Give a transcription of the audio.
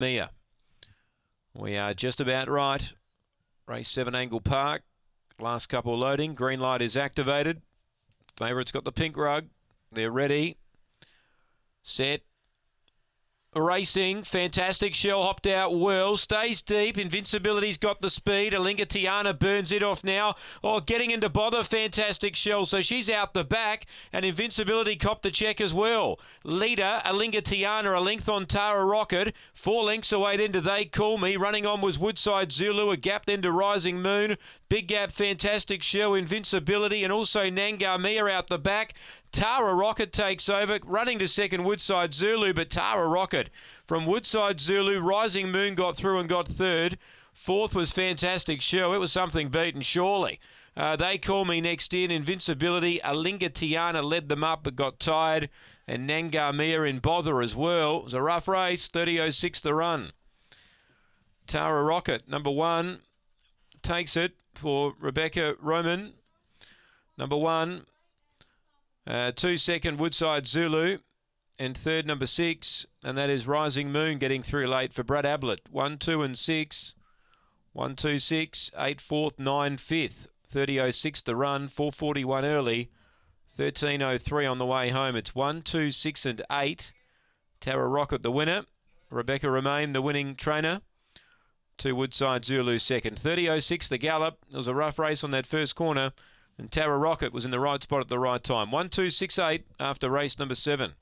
Mia. We are just about right. Race 7 Angle Park. Last couple loading. Green light is activated. Favourites got the pink rug. They're ready. Set. Racing, fantastic. Shell hopped out well. Stays deep. Invincibility's got the speed. Alinga Tiana burns it off now. Oh, getting into bother. Fantastic Shell. So she's out the back, and Invincibility copped the check as well. Leader, Alinga Tiana, a length on Tara Rocket. Four lengths away then to They Call Me. Running on was Woodside Zulu. A gap then to Rising Moon. Big gap, fantastic Shell, Invincibility, and also Nangar Mia out the back. Tara Rocket takes over, running to second Woodside Zulu, but Tara Rocket from Woodside Zulu, Rising Moon got through and got third. Fourth was Fantastic Sure, It was something beaten, surely. Uh, they Call Me Next in, Invincibility. Alinga Tiana led them up but got tired. And Nangar Mia in bother as well. It was a rough race, 30.06 the run. Tara Rocket, number one, takes it for Rebecca Roman. Number one, uh, two second, Woodside Zulu. And third, number six, and that is Rising Moon getting through late for Brad Ablett. One, two, and six. One, two, six, eight, fourth, nine, fifth. 30.06 the run, 4.41 early, 13.03 on the way home. It's one, two, six, and eight. Tara Rocket the winner. Rebecca Remain the winning trainer. Two Woodside Zulu second. 30.06 the gallop. It was a rough race on that first corner. And Tara Rocket was in the right spot at the right time. One, two, six, eight after race number seven.